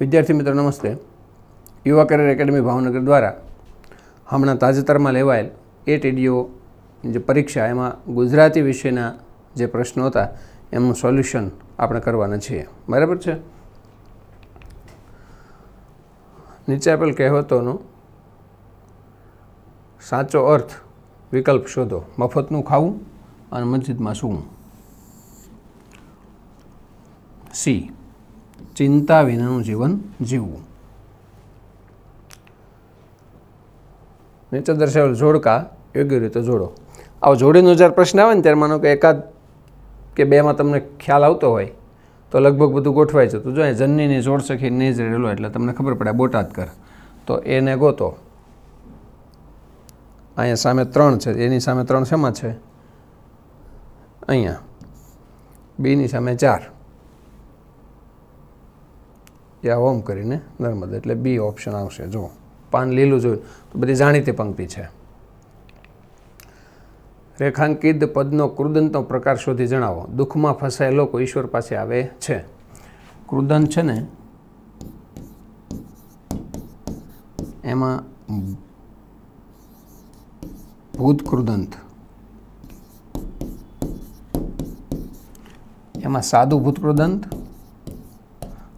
વિદ્યાર્થી મિત્રો નમસ્તે યુવા કરિયર એકેડમી ભાવનગર દ્વારા હમણાં તાજેતરમાં લેવાયેલ એટ એડીઓ જે પરીક્ષા એમાં ગુજરાતી વિશેના જે પ્રશ્નો હતા એમનું સોલ્યુશન આપણે કરવાના છીએ બરાબર છે નીચે આપેલ કહેવતોનો સાચો અર્થ વિકલ્પ શોધો મફતનું ખાવું અને મસ્જિદમાં સૂવું સી ચિંતા વિનાનું જીવન જીવવું નીચે દર્શાવેલ જોડકા યોગ્ય રીતે જોડો આવો જોડીનો જ્યારે પ્રશ્ન આવે ને ત્યારે માનો કે એકાદ કે બેમાં તમને ખ્યાલ આવતો હોય તો લગભગ બધું ગોઠવાય જતું જો જનનીની જોડ સખી નહીં જ રહેલો એટલે તમને ખબર પડે બોટાદ કર તો એને ગોતો અહીંયા સામે ત્રણ છે એની સામે ત્રણ શેમાં છે અહીંયા બીની સામે ચાર યા ઓમ કરીને નર્મદ એટલે બી ઓપ્શન આવશે જો પાન લીલું જોયું તો બધી જાણીતી પંક્તિ છે રેખાંકિત પદનો ક્રુદંતનો પ્રકાર શોધી જણાવો દુઃખમાં ફસાયેલો લોકો ઈશ્વર પાસે આવે છે ક્રુદંત છે ને એમાં ભૂત ક્રુદંત એમાં સાદું ભૂત કૃદંત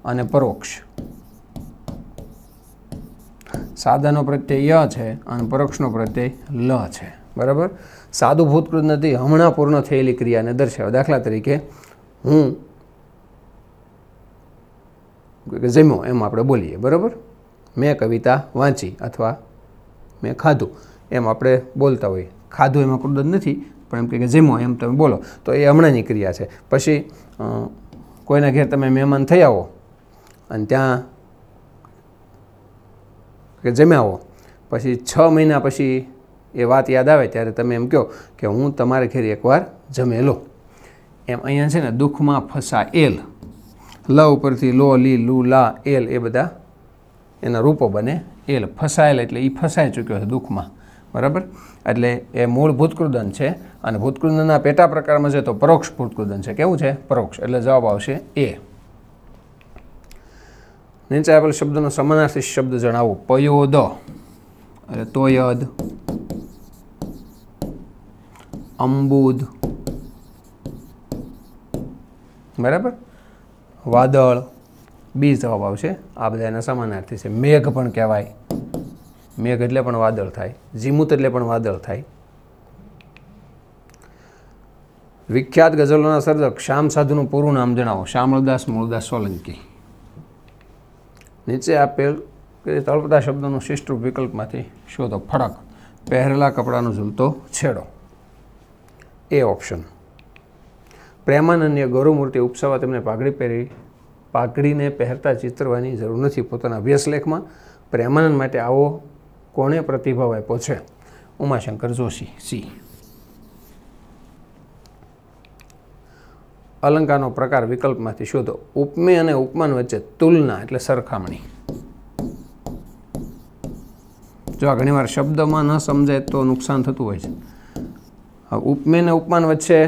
અને પરોક્ષ સાદાનો પ્રત્યય ય છે અને પરોક્ષનો પ્રત્યય લ છે બરાબર સાદું ભૂતકૃત નથી હમણાં પૂર્ણ થયેલી ક્રિયાને દર્શાવે દાખલા તરીકે હું જમ્યો એમ આપણે બોલીએ બરાબર મેં કવિતા વાંચી અથવા મેં ખાધું એમ આપણે બોલતા હોઈએ ખાધું એમાં કૃત નથી પણ એમ કે જમ્યો એમ તમે બોલો તો એ હમણાંની ક્રિયા છે પછી કોઈના ઘેર તમે મહેમાન થયા હો અને ત્યાં કે જમાવો પછી છ મહિના પછી એ વાત યાદ આવે ત્યારે તમે એમ કહો કે હું તમારે ઘેર એકવાર જમેલો એમ અહીંયા છે ને દુઃખમાં ફસા એલ લ ઉપરથી લો લી લુ લા એલ એ બધા એના રૂપો બને એલ ફસાયેલ એટલે એ ફસાઈ ચૂક્યો છે દુઃખમાં બરાબર એટલે એ મૂળ ભૂતકૃદન છે અને ભૂતકૃદનના પેટા પ્રકારમાં છે તો પરોક્ષ ભૂતકૃદન છે કેવું છે પરોક્ષ એટલે જવાબ આવશે એ નીચે આપેલ શબ્દનો સમાનાર્થી શબ્દ જણાવો પયોદ એટલે તોયદ અંબુદ બરાબર વાદળ બી જવાબ આવશે આ બધા એના સમાનાર્થી છે મેઘ પણ કહેવાય મેઘ એટલે પણ વાદળ થાય જીમૂત એટલે પણ વાદળ થાય વિખ્યાત ગઝલોના સર્જક શ્યામ સાધુનું પૂરું નામ જણાવો શ્યામળદાસ મૂળદાસ સોલંકી નીચે આપેલ કે તળપદા શબ્દનો શિષ્ટરૂપ વિકલ્પમાંથી શોધો ફળક પહેરેલા કપડાનો ઝૂલતો છેડો એ ઓપ્શન પ્રેમાનંદે ગૌરવમૂર્તિ ઉપસાવા તેમને પાઘડી પહેરી પાઘડીને પહેરતા ચિત્રવાની જરૂર નથી પોતાના અભ્યાસલેખમાં પ્રેમાનંદ માટે આવો કોણે પ્રતિભાવ આપ્યો છે ઉમાશંકર જોશી સી અલંકારનો પ્રકાર વિકલ્પમાંથી શોધો ઉપમે અને ઉપમાન વચ્ચે તુલના એટલે સરખામણી જો આ ઘણીવાર શબ્દમાં ન સમજાય તો નુકસાન થતું હોય છે ઉપમે અને ઉપમાન વચ્ચે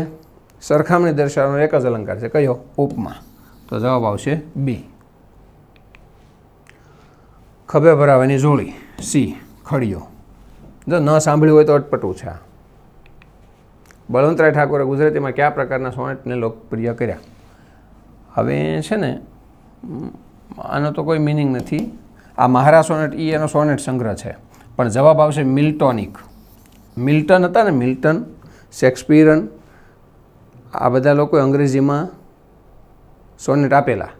સરખામણી દર્શાવવાનો એક જ અલંકાર છે કયો ઉપમા તો જવાબ આવશે બી ખભે ભરાવાની જોડી સી ખડીયો જો ન સાંભળ્યું હોય તો અટપટું છે આ બળવંતરાય ઠાકોરે ગુજરાતીમાં કયા પ્રકારના સોનેટને લોકપ્રિય કર્યા હવે છે ને આનો તો કોઈ મિનિંગ નથી આ મહારા સોનેટ એ એનો સોનેટ સંગ્રહ છે પણ જવાબ આવશે મિલ્ટોનિક મિલ્ટન હતા ને મિલ્ટન શેક્સપિરન આ બધા લોકોએ અંગ્રેજીમાં સોનેટ આપેલા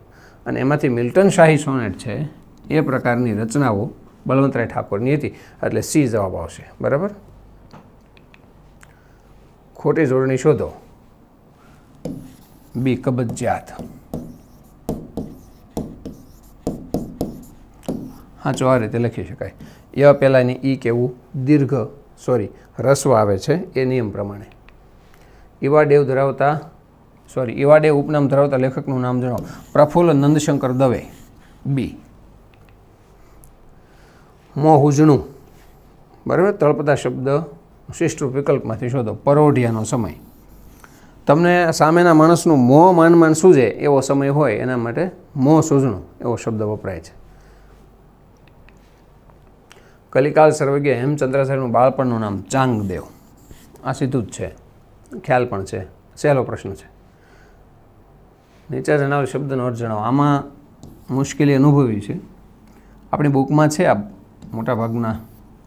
અને એમાંથી મિલ્ટન શાહી સોનેટ છે એ પ્રકારની રચનાઓ બળવંતરાય ઠાકોરની હતી એટલે સી જવાબ આવશે બરાબર ખોટી જોડણી શોધો બી કબજિયાત હાચો આ રીતે લખી શકાય ય પહેલાંની ઈ કેવું દીર્ઘ સોરી રસ્વ આવે છે એ નિયમ પ્રમાણે ઈવાડેવ ધરાવતા સોરી ઈવાડેવ ઉપનામ ધરાવતા લેખકનું નામ જણાવો પ્રફુલ્લ નંદશંકર દવે બી મોહુજણું બરાબર તળપદા શબ્દ શિષ્ટરૂપ વિકલ્પમાંથી શોધો પરોઢિયાનો સમય તમને સામેના માણસનું મોહ માનમાન સૂજે એવો સમય હોય એના માટે મોં સૂજણું એવો શબ્દ વપરાય છે કલિકાલ સર્વજ્ઞ હેમચંદ્રાચાર્યનું બાળપણનું નામ ચાંગદેવ આ સીધું જ છે ખ્યાલ પણ છે સહેલો પ્રશ્ન છે નીચે જણાવેલ શબ્દનો અર્થ જણાવો આમાં મુશ્કેલી અનુભવી છે આપણી બુકમાં છે આ મોટાભાગના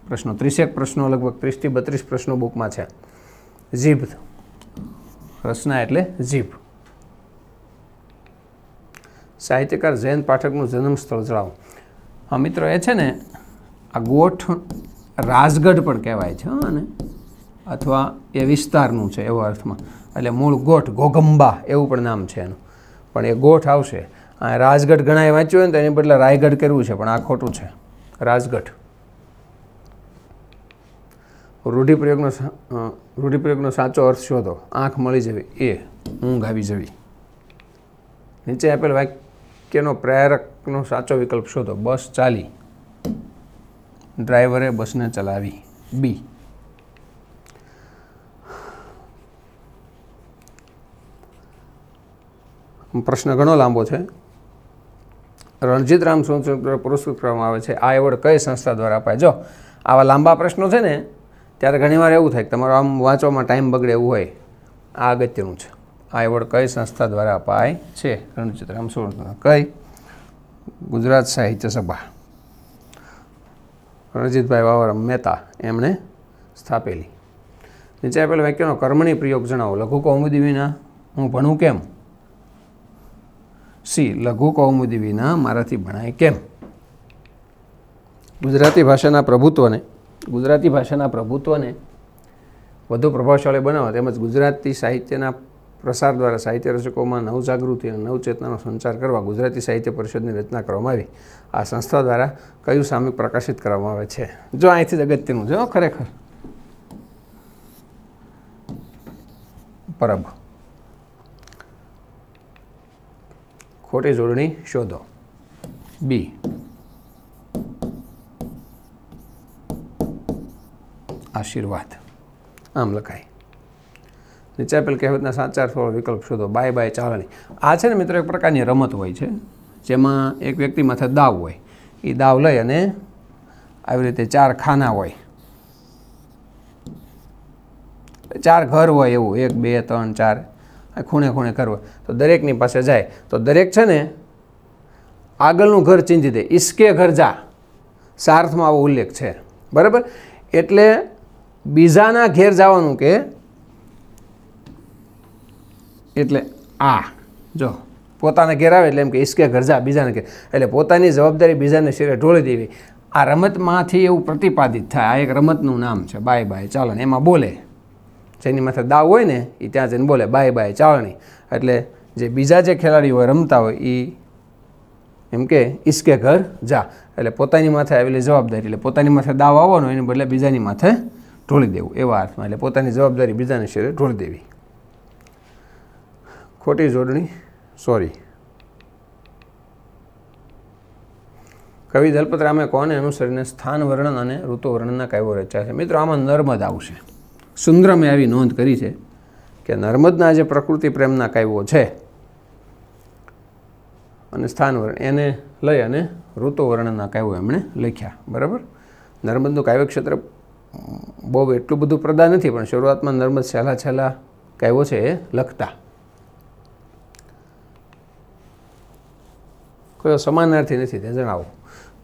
પ્રશ્નો ત્રીસેક પ્રશ્નો લગભગ ત્રીસથી બત્રીસ પ્રશ્નો બુકમાં છે જીભ રચના એટલે જીભ સાહિત્યકાર જૈન પાઠકનું જન્મસ્થળ જણાવો હા મિત્રો એ છે ને આ ગોઠ રાજગઢ પણ કહેવાય છે અને અથવા એ વિસ્તારનું છે એવો અર્થમાં એટલે મૂળ ગોઠ ગોગંબા એવું પણ નામ છે એનું પણ એ ગોઠ આવશે આ રાજગઢ ઘણાએ વાંચ્યું હોય ને તો એની બદલે રાયગઢ કર્યું છે પણ આ ખોટું છે રાજગઢ રૂઢિપ્રયોગનો રૂઢિપ્રયોગનો સાચો અર્થ શોધો આંખ મળી જવી એ ઊંઘ આવી જવી નીચે આપેલ વાક્યનો પ્રેરકનો સાચો વિકલ્પ શોધો બસ ચાલી ડ્રાઈવરે બસને ચલાવી બી પ્રશ્ન ઘણો લાંબો છે રણજીત રામ સ્વતંત્ર પુરસ્કૃત કરવામાં આવે છે આ એવોર્ડ કઈ સંસ્થા દ્વારા અપાય જો આવા લાંબા પ્રશ્નો છે ને ત્યારે ઘણીવાર એવું થાય કે તમારો આમ વાંચવામાં ટાઈમ બગડે એવું હોય આ અગત્યનું છે આ એવોર્ડ કઈ સંસ્થા દ્વારા અપાય છે રણચિત્રામ સુવર્ણ કઈ ગુજરાત સાહિત્ય સભા રણજીતભાઈ વાવરમ મહેતા એમણે સ્થાપેલી નીચે આપેલ વાક્યનો કર્મણી પ્રયોગ જણાવો લઘુ કૌમુદી વિના હું ભણું કેમ સી લઘુ કૌમુદી વિના મારાથી ભણાય કેમ ગુજરાતી ભાષાના પ્રભુત્વને ગુજરાતી ભાષાના પ્રભુત્વને વધુ પ્રભાવશાળી બનાવવા તેમજ ગુજરાતી સાહિત્યના પ્રસાર દ્વારા સાહિત્ય રચકોમાં નવજાગૃતિ અને નવચેતનાનો સંચાર કરવા ગુજરાતી સાહિત્ય પરિષદની રચના કરવામાં આવી આ સંસ્થા દ્વારા કયું સામે પ્રકાશિત કરવામાં આવે છે જો અહીંથી જ અગત્યનું જો ખરેખર પરબ ખોટી જોડણી શોધો બી આશીર્વાદ આમ લખાય નીચે આપેલ કહેવતના સાચા અર્થવાળો વિકલ્પ શોધો બાય બાય ચાલણી આ છે ને મિત્રો એક પ્રકારની રમત હોય છે જેમાં એક વ્યક્તિ માથે દાવ હોય એ દાવ લઈ અને આવી રીતે ચાર ખાના હોય ચાર ઘર હોય એવું એક બે ત્રણ ચાર ખૂણે ખૂણે ઘર હોય તો દરેકની પાસે જાય તો દરેક છે ને આગળનું ઘર ચીંધી દે ઈસ્કે ઘર જા સાર્થમાં આવો ઉલ્લેખ છે બરાબર એટલે બીજાના ઘેર જવાનું કે એટલે આ જો પોતાના ઘેર આવે એટલે એમ કે ઈશ્કે ઘર જા બીજાને ઘેર એટલે પોતાની જવાબદારી બીજાને શિરે ઢોળી દેવી આ રમતમાંથી એવું પ્રતિપાદિત થાય આ એક રમતનું નામ છે બાય બાય ચાલણ એમાં બોલે જેની માથે દાવ હોય ને એ ત્યાં જઈને બોલે બાય બાય ચાલણી એટલે જે બીજા જે ખેલાડીઓ રમતા હોય એ એમ કે ઈશ્કે ઘર જા એટલે પોતાની માથે આવેલી જવાબદારી એટલે પોતાની માથે દાવ આવવાનો એને બદલે બીજાની માથે ઢોળી દેવું એવા અર્થમાં એટલે પોતાની જવાબદારી બીજાને શેરે ઢોળી દેવી ખોટી જોડણી સોરી કવિ દલપતરામે કોને અનુસરીને સ્થાન વર્ણન અને ઋતુ વર્ણનના કાવ્યો રચ્યા છે મિત્રો આમાં નર્મદ આવશે સુંદરમે આવી નોંધ કરી છે કે નર્મદના જે પ્રકૃતિ પ્રેમના કાયવો છે અને સ્થાન વર્ણ એને લઈ અને ઋતુ વર્ણનના કાવ્યો એમણે લખ્યા બરાબર નર્મદનું કાવ્યક્ષેત્ર બહુ એટલું બધું પ્રદા નથી પણ શરૂઆતમાં નર્મદ છેલ્લા છેલ્લા કહેવો છે એ લખતા કયો સમાનાર્થી નથી તે જણાવો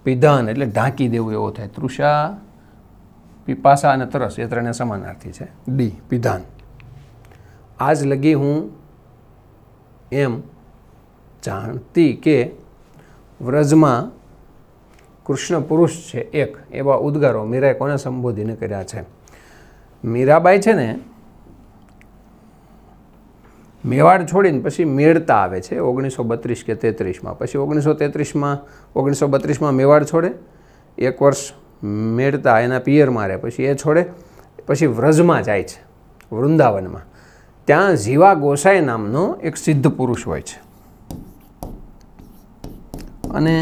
પિધાન એટલે ઢાંકી દેવું એવો થાય તૃષા પીપાસા અને તરસ એ ત્રણે સમાનાર્થી છે ડી પિધાન આજ લગી હું એમ જાણતી કે વ્રજમાં કૃષ્ણ પુરુષ છે એક એવા ઉદ્ગારો મીરાએ કોને સંબોધીને કર્યા છે મીરાબાઈ છે ને મેવાડ છોડીને પછી મેળતા આવે છે ઓગણીસો બત્રીસ કે તેત્રીસમાં પછી ઓગણીસો તેત્રીસમાં ઓગણીસો બત્રીસમાં મેવાડ છોડે એક વર્ષ મેળતા એના પિયર મારે પછી એ છોડે પછી વ્રજમાં જાય છે વૃંદાવનમાં ત્યાં જીવા ગોસાઈ નામનો એક સિદ્ધ પુરુષ હોય છે અને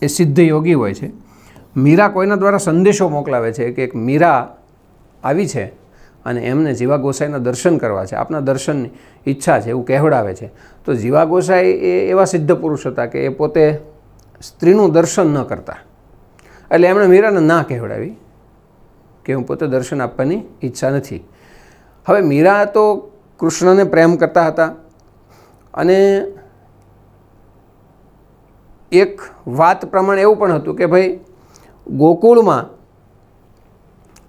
એ સિદ્ધ યોગી હોય છે મીરા કોઈના દ્વારા સંદેશો મોકલાવે છે કે એક મીરા આવી છે અને એમને જીવા ગોસાઈના દર્શન કરવા છે આપના દર્શનની ઈચ્છા છે એવું કહેવડાવે છે તો જીવા ગોસાઈ એ એવા સિદ્ધ પુરુષ હતા કે એ પોતે સ્ત્રીનું દર્શન ન કરતા એટલે એમણે મીરાને ના કહેવડાવી કે હું પોતે દર્શન આપવાની ઈચ્છા નથી હવે મીરા તો કૃષ્ણને પ્રેમ કરતા હતા અને એક વાત પ્રમાણે એવું પણ હતું કે ભાઈ ગોકુળમાં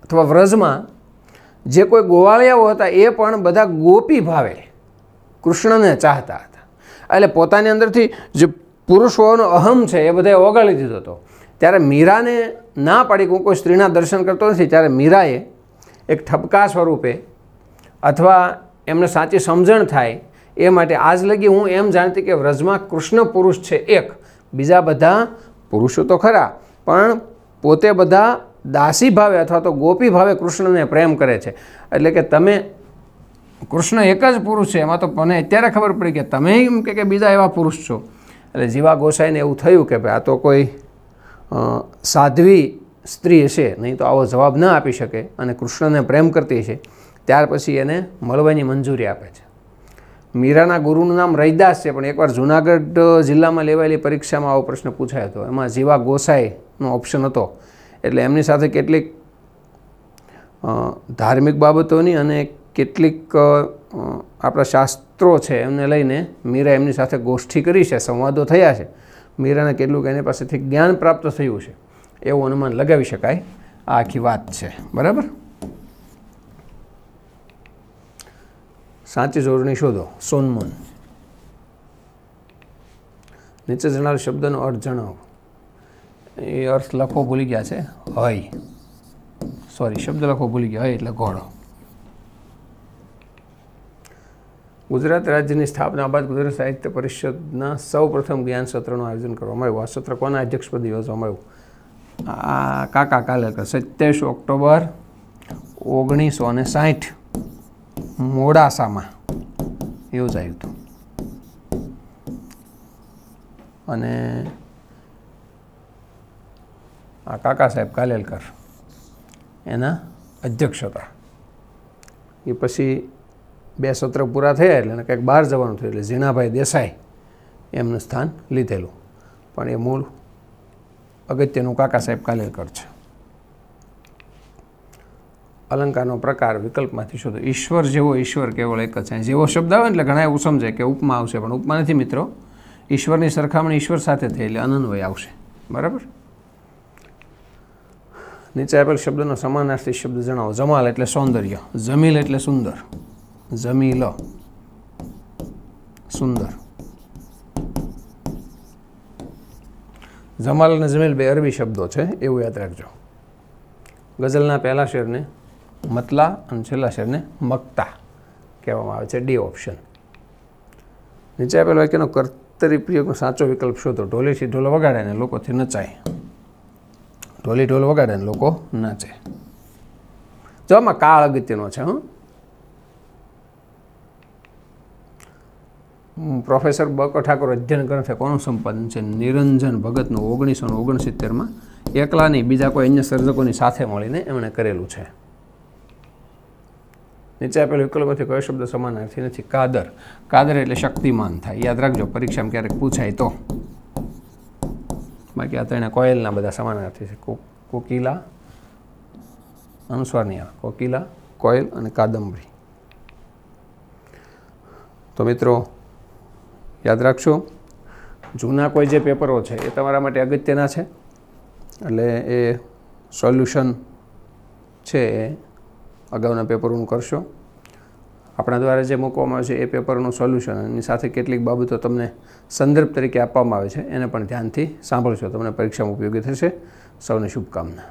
અથવા વ્રજમાં જે કોઈ ગોવાળિયાઓ હતા એ પણ બધા ગોપી ભાવે કૃષ્ણને ચાહતા હતા એટલે પોતાની અંદરથી જે પુરુષોનો અહમ છે એ બધાએ ઓગાળી દીધો હતો ત્યારે મીરાને ના પાડી હું કોઈ સ્ત્રીના દર્શન કરતો નથી ત્યારે મીરાએ એક ઠપકા સ્વરૂપે અથવા એમને સાચી સમજણ થાય એ માટે આજ લગી હું એમ જાણતી કે વ્રજમાં કૃષ્ણ પુરુષ છે એક બીજા બધા પુરુષો તો ખરા પણ પોતે બધા દાસી ભાવે અથવા તો ગોપી ભાવે કૃષ્ણને પ્રેમ કરે છે એટલે કે તમે કૃષ્ણ એક જ પુરુષ છે એમાં તો મને અત્યારે ખબર પડી કે તમે એમ કે બીજા એવા પુરુષ છો એટલે જીવા ગોસાઈને એવું થયું કે ભાઈ આ તો કોઈ સાધ્વી સ્ત્રી હશે નહીં તો આવો જવાબ ન આપી શકે અને કૃષ્ણને પ્રેમ કરતી છે ત્યાર પછી એને મળવાની મંજૂરી આપે છે મીરાના ગુરુનું નામ રૈદાસ છે પણ એકવાર જુનાગઢ જિલ્લામાં લેવાયેલી પરીક્ષામાં આવો પ્રશ્ન પૂછાયો હતો એમાં જીવા ગોસાઈનો ઓપ્શન હતો એટલે એમની સાથે કેટલીક ધાર્મિક બાબતોની અને કેટલીક આપણા શાસ્ત્રો છે એમને લઈને મીરા એમની સાથે ગોષ્ઠી કરી છે સંવાદો થયા છે મીરાને કેટલુંક એની પાસેથી જ્ઞાન પ્રાપ્ત થયું છે એવું અનુમાન લગાવી શકાય આ આખી વાત છે બરાબર સાચી જોડણી શોધો સોનમોન નીચે જણાવેલ શબ્દનો અર્થ જણાવો એ અર્થ લખવો ભૂલી ગયા છે હય સોરી શબ્દ લખવો ભૂલી ગયા હય એટલે ઘોડો ગુજરાત રાજ્યની સ્થાપના બાદ ગુજરાત સાહિત્ય પરિષદના સૌ પ્રથમ જ્ઞાન સત્રનું આયોજન કરવામાં આવ્યું આ સત્ર કોના અધ્યક્ષપદે યોજવામાં આવ્યું આ કાકા કાલેકર સત્યાવીસ ઓક્ટોબર ઓગણીસો ને સાઠ મોડાસામાં યોજાયું હતું અને આ કાકા સાહેબ કાલેલકર એના અધ્યક્ષ હતા એ પછી બે સત્ર પૂરા થયા એટલે કંઈક બહાર જવાનું થયું એટલે ઝીણાભાઈ દેસાઈ એમનું સ્થાન લીધેલું પણ એ મૂળ અગત્યનું કાકા સાહેબ કાલેલકર છે અલંકારનો પ્રકાર વિકલ્પમાંથી શોધો ઈશ્વર જેવો ઈશ્વર કેવળ એક જ છે જેવો શબ્દ આવે એટલે ઘણા એવું સમજે કે ઉપમા આવશે પણ ઉપમા નથી મિત્રો ઈશ્વરની સરખામણી ઈશ્વર સાથે થઈ એટલે અનન્વય આવશે બરાબર નીચે આપેલ શબ્દનો સમાનાર્થી શબ્દ જણાવો જમાલ એટલે સૌંદર્ય જમીલ એટલે સુંદર જમીલ સુંદર જમાલ અને જમીલ બે અરબી શબ્દો છે એવું યાદ રાખજો ગઝલના પહેલા શેરને મતલા અને છેલ્લા શેરને મકતા કહેવામાં આવે છે ડી ઓપ્શન નીચે આપેલ વાક્યનો કર્તરી પ્રયોગનો સાચો વિકલ્પ શોધો ઢોલીથી ઢોલ વગાડે ને લોકોથી નચાય ઢોલી ઢોલ વગાડે ને લોકો નાચે જો આમાં કાળ અગત્યનો છે હં પ્રોફેસર બકો ઠાકોર અધ્યયન ગ્રંથે કોનું સંપાદન છે નિરંજન ભગતનું ઓગણીસો ઓગણસિત્તેરમાં એકલાની બીજા કોઈ અન્ય સર્જકોની સાથે મળીને એમણે કરેલું છે નીચે આપેલ વિકલ્પોમાંથી કયો શબ્દ સમાનાર્થી નથી કાદર કાદર એટલે શક્તિમાન થાય યાદ રાખજો પરીક્ષામાં ક્યારેક પૂછાય તો બાકી આ ત્રણે કોયલના બધા સમાનાર્થી છે કોકિલા અનુસ્વારની આવે કોકિલા કોયલ અને કાદંબરી તો મિત્રો યાદ રાખશો જૂના કોઈ જે પેપરો છે એ તમારા માટે અગત્યના છે એટલે એ સોલ્યુશન છે અગાઉના પેપરોનું કરશો આપણા દ્વારા જે મૂકવામાં આવે છે એ પેપરનું સોલ્યુશન એની સાથે કેટલીક બાબતો તમને સંદર્ભ તરીકે આપવામાં આવે છે એને પણ ધ્યાનથી સાંભળશો તમને પરીક્ષામાં ઉપયોગી થશે સૌને શુભકામના